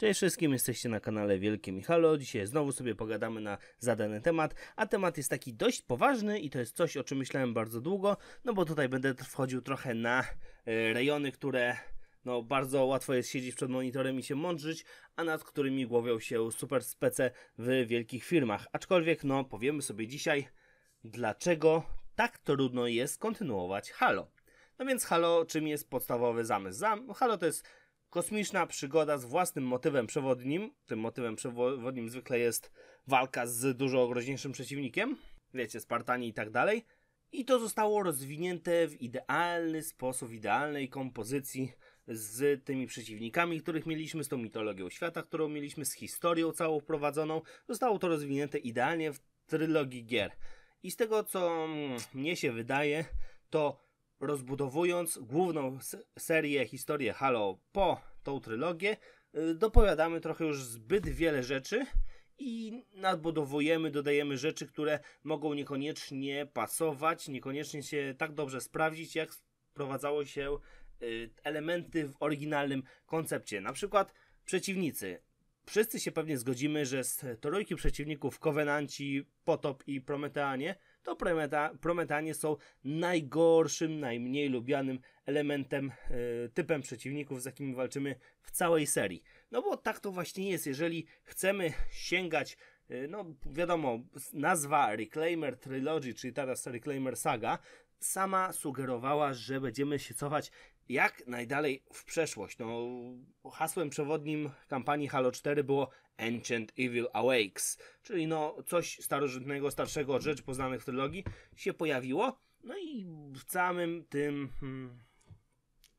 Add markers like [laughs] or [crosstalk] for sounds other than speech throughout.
Cześć wszystkim, jesteście na kanale Wielkie Michalo. Dzisiaj znowu sobie pogadamy na zadany temat, a temat jest taki dość poważny i to jest coś, o czym myślałem bardzo długo, no bo tutaj będę wchodził trochę na e, rejony, które no bardzo łatwo jest siedzieć przed monitorem i się mądrzyć, a nad którymi głowią się super spece w wielkich firmach. Aczkolwiek no powiemy sobie dzisiaj, dlaczego tak trudno jest kontynuować Halo. No więc Halo, czym jest podstawowy zamysł? Zam Halo to jest Kosmiczna przygoda z własnym motywem przewodnim. Tym motywem przewodnim zwykle jest walka z dużo groźniejszym przeciwnikiem. Wiecie, Spartani i tak dalej. I to zostało rozwinięte w idealny sposób, w idealnej kompozycji z tymi przeciwnikami, których mieliśmy, z tą mitologią świata, którą mieliśmy, z historią całą wprowadzoną. Zostało to rozwinięte idealnie w trylogii gier. I z tego, co mnie się wydaje, to rozbudowując główną serię, historię Halo po tą trylogię, y, dopowiadamy trochę już zbyt wiele rzeczy i nadbudowujemy, dodajemy rzeczy, które mogą niekoniecznie pasować, niekoniecznie się tak dobrze sprawdzić, jak wprowadzało się y, elementy w oryginalnym koncepcie. Na przykład przeciwnicy. Wszyscy się pewnie zgodzimy, że z trójki przeciwników Kowenanci, Potop i Prometeanie – to Prometa Prometanie są najgorszym, najmniej lubianym elementem, e, typem przeciwników, z jakimi walczymy w całej serii. No bo tak to właśnie jest, jeżeli chcemy sięgać e, no wiadomo, nazwa Reclaimer Trilogy, czyli teraz Reclaimer Saga, sama sugerowała, że będziemy się cofać jak najdalej w przeszłość. No, hasłem przewodnim kampanii Halo 4 było Ancient Evil Awakes, czyli no coś starożytnego, starszego od rzeczy poznanych w trylogii się pojawiło. No i w samym tym hmm,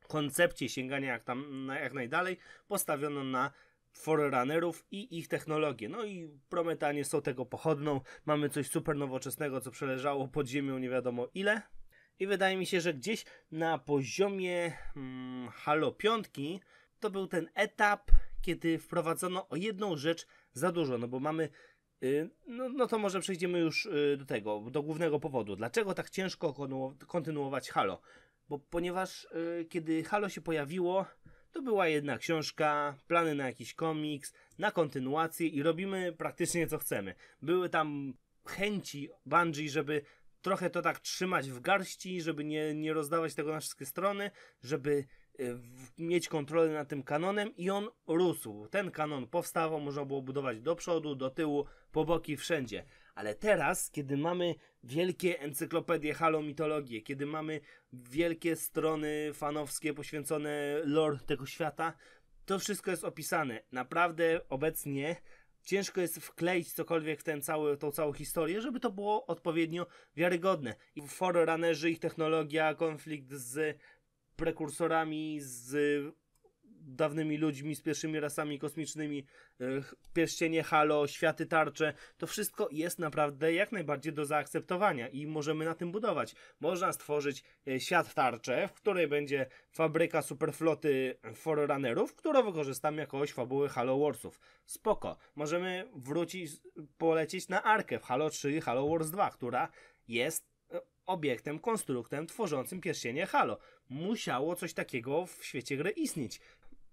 koncepcie sięgania jak, tam, jak najdalej postawiono na Forerunnerów i ich technologię. No i Prometanie są tego pochodną. Mamy coś super nowoczesnego, co przeleżało pod ziemią nie wiadomo ile i wydaje mi się, że gdzieś na poziomie hmm, Halo 5 to był ten etap, kiedy wprowadzono o jedną rzecz za dużo, no bo mamy. Y, no, no to może przejdziemy już y, do tego, do głównego powodu. Dlaczego tak ciężko kontynuować Halo? Bo ponieważ y, kiedy Halo się pojawiło, to była jedna książka, plany na jakiś komiks, na kontynuację i robimy praktycznie co chcemy. Były tam chęci Bungie, żeby trochę to tak trzymać w garści, żeby nie, nie rozdawać tego na wszystkie strony, żeby e, mieć kontrolę nad tym kanonem i on rósł. Ten kanon powstawał, można było budować do przodu, do tyłu, po boki, wszędzie. Ale teraz, kiedy mamy wielkie encyklopedie halomitologię, kiedy mamy wielkie strony fanowskie poświęcone lore tego świata, to wszystko jest opisane. Naprawdę obecnie ciężko jest wkleić cokolwiek w ten cały, tą całą historię, żeby to było odpowiednio wiarygodne. I Forerunnerzy, ich technologia, konflikt z prekursorami, z dawnymi ludźmi, z pierwszymi rasami kosmicznymi, e, pierścienie Halo, światy tarcze, to wszystko jest naprawdę jak najbardziej do zaakceptowania i możemy na tym budować. Można stworzyć e, świat tarcze, w której będzie fabryka superfloty Forerunnerów, którą wykorzystam jako oś fabuły Halo Warsów. Spoko. Możemy wrócić, polecieć na Arkę w Halo 3 Halo Wars 2, która jest e, obiektem, konstruktem tworzącym pierścienie Halo. Musiało coś takiego w świecie gry istnieć.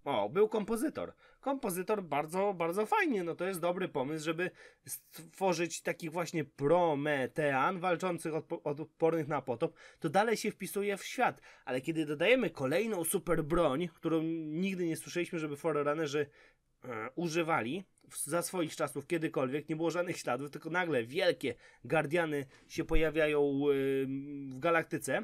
O, był kompozytor. Kompozytor bardzo, bardzo fajnie, no to jest dobry pomysł, żeby stworzyć takich właśnie prometean walczących od, odpornych na potop, to dalej się wpisuje w świat, ale kiedy dodajemy kolejną super broń, którą nigdy nie słyszeliśmy, żeby forerunnerzy e, używali za swoich czasów kiedykolwiek, nie było żadnych śladów, tylko nagle wielkie guardiany się pojawiają e, w galaktyce,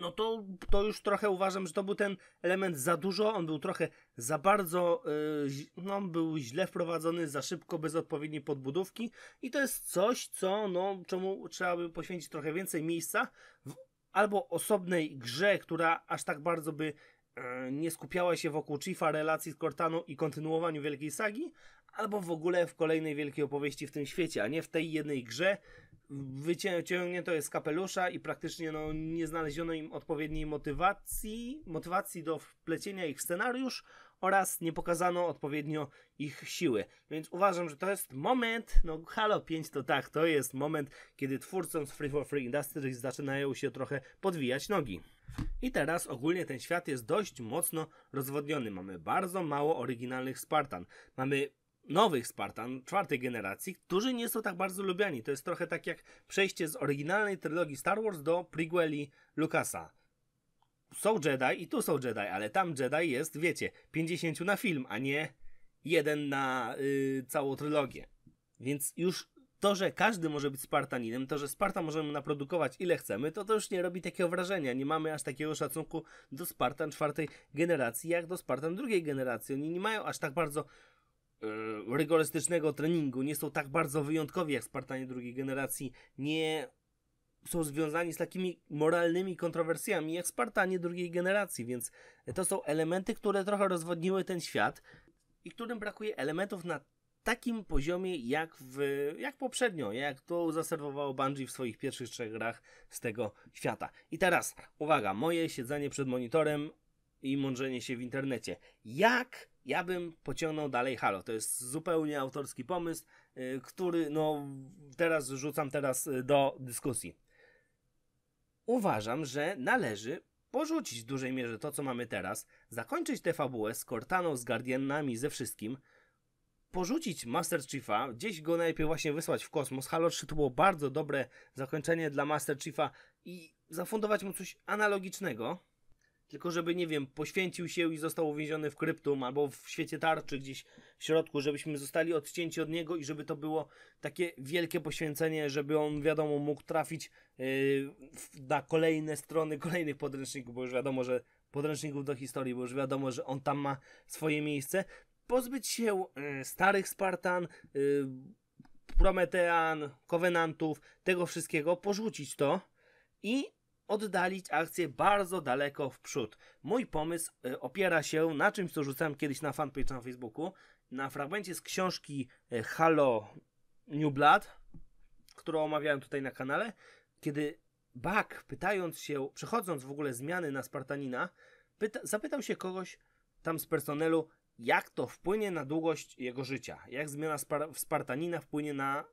no to, to już trochę uważam, że to był ten element za dużo, on był trochę za bardzo, y, no był źle wprowadzony, za szybko, bez odpowiedniej podbudówki i to jest coś, co, no, czemu trzeba by poświęcić trochę więcej miejsca w albo osobnej grze, która aż tak bardzo by E, nie skupiała się wokół Chiefa, relacji z Cortaną i kontynuowaniu wielkiej sagi, albo w ogóle w kolejnej wielkiej opowieści w tym świecie, a nie w tej jednej grze. Wyciągnięto je z kapelusza i praktycznie no, nie znaleziono im odpowiedniej motywacji, motywacji do wplecienia ich w scenariusz oraz nie pokazano odpowiednio ich siły. Więc uważam, że to jest moment, no Halo 5 to tak, to jest moment, kiedy twórcom z Free for Free Industries zaczynają się trochę podwijać nogi. I teraz ogólnie ten świat jest dość mocno rozwodniony. Mamy bardzo mało oryginalnych Spartan. Mamy nowych Spartan, czwartej generacji, którzy nie są tak bardzo lubiani. To jest trochę tak jak przejście z oryginalnej trylogii Star Wars do prequeli Lucasa. Są Jedi i tu są Jedi, ale tam Jedi jest, wiecie, 50 na film, a nie jeden na yy, całą trylogię. Więc już to, że każdy może być Spartaninem, to, że Sparta możemy naprodukować ile chcemy, to to już nie robi takiego wrażenia. Nie mamy aż takiego szacunku do Spartan czwartej generacji, jak do Spartan drugiej generacji. Oni nie mają aż tak bardzo yy, rygorystycznego treningu, nie są tak bardzo wyjątkowi jak Spartanie drugiej generacji, nie są związani z takimi moralnymi kontrowersjami jak Spartanie drugiej generacji, więc to są elementy, które trochę rozwodniły ten świat i którym brakuje elementów na takim poziomie jak, w, jak poprzednio, jak to zaserwowało Bungie w swoich pierwszych trzech grach z tego świata. I teraz, uwaga, moje siedzenie przed monitorem i mądrzenie się w internecie. Jak ja bym pociągnął dalej Halo? To jest zupełnie autorski pomysł, y, który no teraz rzucam teraz y, do dyskusji. Uważam, że należy porzucić w dużej mierze to, co mamy teraz, zakończyć tę fabułę z Cortaną, z Guardianami, ze wszystkim, porzucić Master Chiefa, gdzieś go najlepiej właśnie wysłać w kosmos. Halo 3 to było bardzo dobre zakończenie dla Master Chiefa i zafundować mu coś analogicznego, tylko żeby, nie wiem, poświęcił się i został uwięziony w kryptum albo w świecie tarczy gdzieś w środku, żebyśmy zostali odcięci od niego i żeby to było takie wielkie poświęcenie, żeby on, wiadomo, mógł trafić yy, na kolejne strony kolejnych podręczników, bo już wiadomo, że podręczników do historii, bo już wiadomo, że on tam ma swoje miejsce pozbyć się e, starych Spartan, e, Prometean, Covenantów, tego wszystkiego, porzucić to i oddalić akcję bardzo daleko w przód. Mój pomysł e, opiera się na czymś, co rzucałem kiedyś na fanpage na Facebooku, na fragmencie z książki Halo New Blood, którą omawiałem tutaj na kanale, kiedy Bak, pytając się, przechodząc w ogóle zmiany na Spartanina, pyta, zapytał się kogoś tam z personelu, jak to wpłynie na długość jego życia. Jak zmiana Spar- Spartanina wpłynie na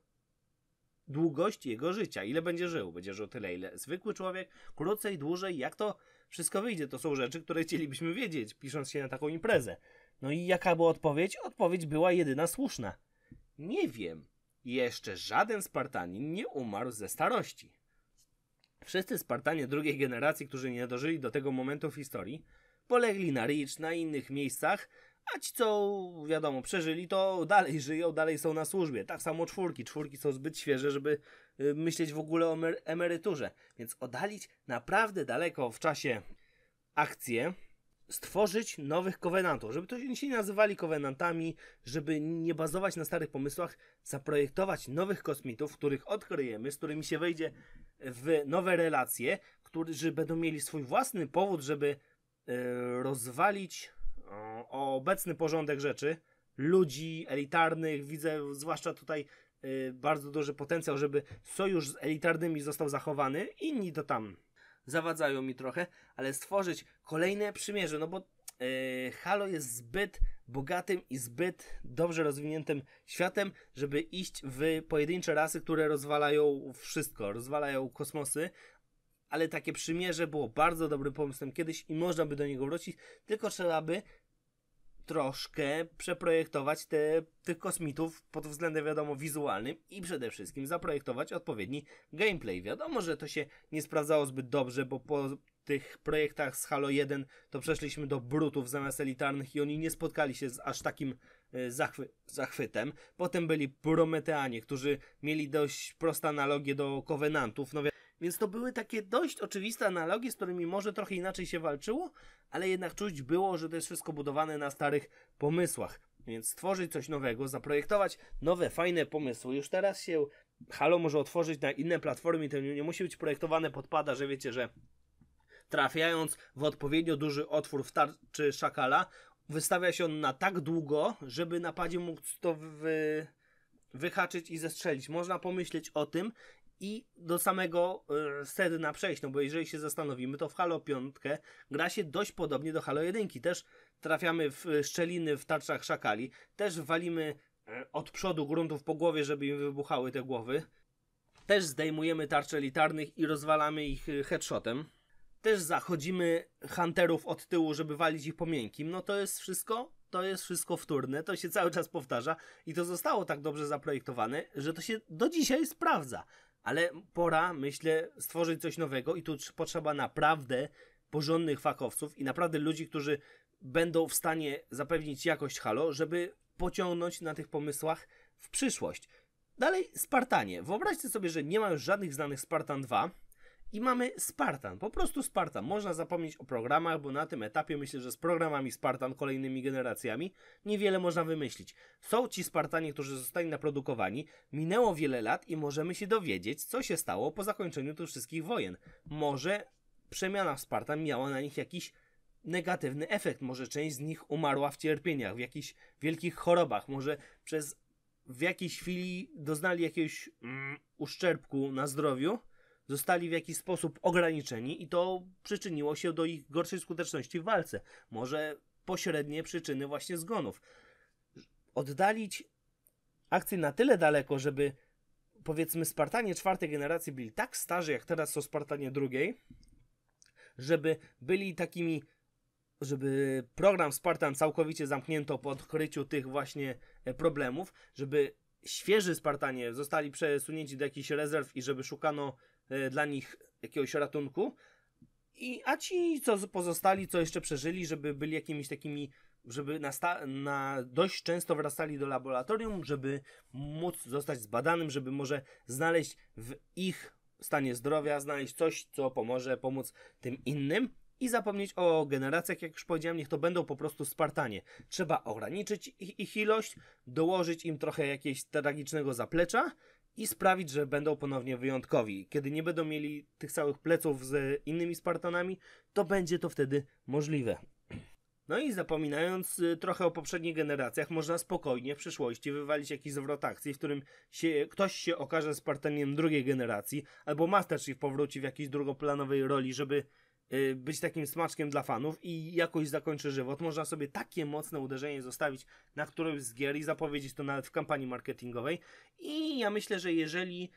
długość jego życia. Ile będzie żył? Będzie żył tyle, ile zwykły człowiek, krócej, dłużej. Jak to wszystko wyjdzie? To są rzeczy, które chcielibyśmy wiedzieć, pisząc się na taką imprezę. No i jaka była odpowiedź? Odpowiedź była jedyna słuszna. Nie wiem. Jeszcze żaden Spartanin nie umarł ze starości. Wszyscy Spartanie drugiej generacji, którzy nie dożyli do tego momentu w historii, polegli na Ricz, na innych miejscach, a ci, co wiadomo, przeżyli, to dalej żyją, dalej są na służbie. Tak samo czwórki. Czwórki są zbyt świeże, żeby y, myśleć w ogóle o emeryturze. Więc oddalić naprawdę daleko w czasie akcję, stworzyć nowych kowenantów, żeby to się nie nazywali kowenantami, żeby nie bazować na starych pomysłach, zaprojektować nowych kosmitów, których odkryjemy, z którymi się wejdzie w nowe relacje, którzy będą mieli swój własny powód, żeby y, rozwalić o obecny porządek rzeczy, ludzi elitarnych, widzę zwłaszcza tutaj y, bardzo duży potencjał, żeby sojusz z elitarnymi został zachowany, inni to tam zawadzają mi trochę, ale stworzyć kolejne przymierze, no bo yy, Halo jest zbyt bogatym i zbyt dobrze rozwiniętym światem, żeby iść w pojedyncze rasy, które rozwalają wszystko, rozwalają kosmosy, ale takie przymierze było bardzo dobrym pomysłem kiedyś i można by do niego wrócić, tylko trzeba by troszkę przeprojektować te, tych kosmitów pod względem, wiadomo, wizualnym i przede wszystkim zaprojektować odpowiedni gameplay. Wiadomo, że to się nie sprawdzało zbyt dobrze, bo po tych projektach z Halo 1 to przeszliśmy do brutów zamiast elitarnych i oni nie spotkali się z aż takim e, zachwy zachwytem. Potem byli Prometeanie, którzy mieli dość proste analogie do Covenantów. No wi więc to były takie dość oczywiste analogie, z którymi może trochę inaczej się walczyło, ale jednak czuć było, że to jest wszystko budowane na starych pomysłach. Więc stworzyć coś nowego, zaprojektować nowe, fajne pomysły. Już teraz się Halo może otworzyć na inne platformy, to nie musi być projektowane podpada, że wiecie, że trafiając w odpowiednio duży otwór w tarczy szakala, wystawia się on na tak długo, żeby napadzie mógł to wy wyhaczyć i zestrzelić. Można pomyśleć o tym i do samego y, sedna przejść, no bo jeżeli się zastanowimy, to w Halo 5 gra się dość podobnie do Halo 1. Też trafiamy w e, szczeliny w tarczach szakali, też walimy e, od przodu gruntów po głowie, żeby im wybuchały te głowy. Też zdejmujemy tarcze litarnych i rozwalamy ich headshotem. Też zachodzimy hunterów od tyłu, żeby walić ich po miękkim. No to jest wszystko to jest wszystko wtórne, to się cały czas powtarza i to zostało tak dobrze zaprojektowane, że to się do dzisiaj sprawdza. Ale pora, myślę, stworzyć coś nowego i tu potrzeba naprawdę porządnych fachowców i naprawdę ludzi, którzy będą w stanie zapewnić jakość halo, żeby pociągnąć na tych pomysłach w przyszłość. Dalej Spartanie. Wyobraźcie sobie, że nie ma już żadnych znanych Spartan 2, i mamy Spartan, po prostu Spartan. Można zapomnieć o programach, bo na tym etapie myślę, że z programami Spartan, kolejnymi generacjami, niewiele można wymyślić. Są ci Spartanie, którzy zostali naprodukowani, minęło wiele lat i możemy się dowiedzieć, co się stało po zakończeniu tych wszystkich wojen. Może przemiana w Spartan miała na nich jakiś negatywny efekt, może część z nich umarła w cierpieniach, w jakichś wielkich chorobach, może przez w jakiejś chwili doznali jakiegoś mm, uszczerbku na zdrowiu, zostali w jakiś sposób ograniczeni i to przyczyniło się do ich gorszej skuteczności w walce. Może pośrednie przyczyny właśnie zgonów. Oddalić akcję na tyle daleko, żeby powiedzmy Spartanie czwartej generacji byli tak starzy, jak teraz są Spartanie drugiej, żeby byli takimi, żeby program Spartan całkowicie zamknięto po odkryciu tych właśnie e, problemów, żeby świeży Spartanie zostali przesunięci do jakichś rezerw i żeby szukano E, dla nich jakiegoś ratunku. I, a ci, co pozostali, co jeszcze przeżyli, żeby byli jakimiś takimi, żeby na, na dość często wracali do laboratorium, żeby móc zostać zbadanym, żeby może znaleźć w ich stanie zdrowia, znaleźć coś, co pomoże pomóc tym innym i zapomnieć o generacjach, jak już powiedziałem, niech to będą po prostu Spartanie. Trzeba ograniczyć ich, ich ilość, dołożyć im trochę jakiegoś tragicznego zaplecza i sprawić, że będą ponownie wyjątkowi. Kiedy nie będą mieli tych całych pleców z innymi Spartanami, to będzie to wtedy możliwe. No i zapominając y, trochę o poprzednich generacjach, można spokojnie w przyszłości wywalić jakiś zwrot akcji, w którym się, ktoś się okaże Spartaniem drugiej generacji, albo Master Chief powróci w jakiejś drugoplanowej roli, żeby Y, być takim smaczkiem dla fanów i jakoś zakończy żywot. Można sobie takie mocne uderzenie zostawić na którąś z gier i zapowiedzieć to nawet w kampanii marketingowej. I ja myślę, że jeżeli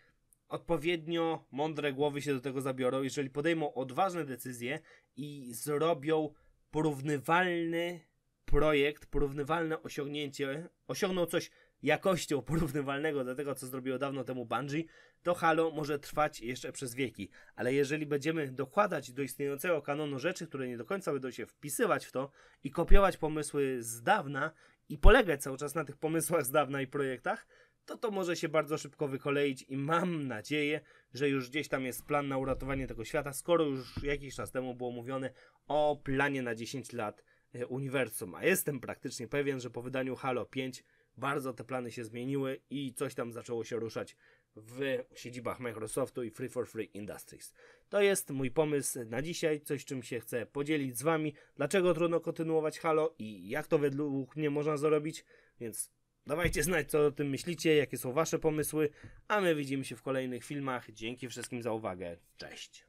odpowiednio mądre głowy się do tego zabiorą, jeżeli podejmą odważne decyzje i zrobią porównywalny projekt, porównywalne osiągnięcie, osiągną coś jakością [laughs] porównywalnego do tego, co zrobiło dawno temu Bungie, to Halo może trwać jeszcze przez wieki. Ale jeżeli będziemy dokładać do istniejącego kanonu rzeczy, które nie do końca będą się wpisywać w to i kopiować pomysły z dawna i polegać cały czas na tych pomysłach z dawna i projektach, to to może się bardzo szybko wykoleić i mam nadzieję, że już gdzieś tam jest plan na uratowanie tego świata, skoro już jakiś czas temu było mówione o planie na 10 lat e, uniwersum, a jestem praktycznie pewien, że po wydaniu Halo 5 bardzo te plany się zmieniły i coś tam zaczęło się ruszać w siedzibach Microsoftu i Free for Free Industries. To jest mój pomysł na dzisiaj, coś czym się chcę podzielić z Wami, dlaczego trudno kontynuować Halo i jak to według mnie można zrobić, więc dawajcie znać co o tym myślicie, jakie są Wasze pomysły, a my widzimy się w kolejnych filmach. Dzięki wszystkim za uwagę, cześć!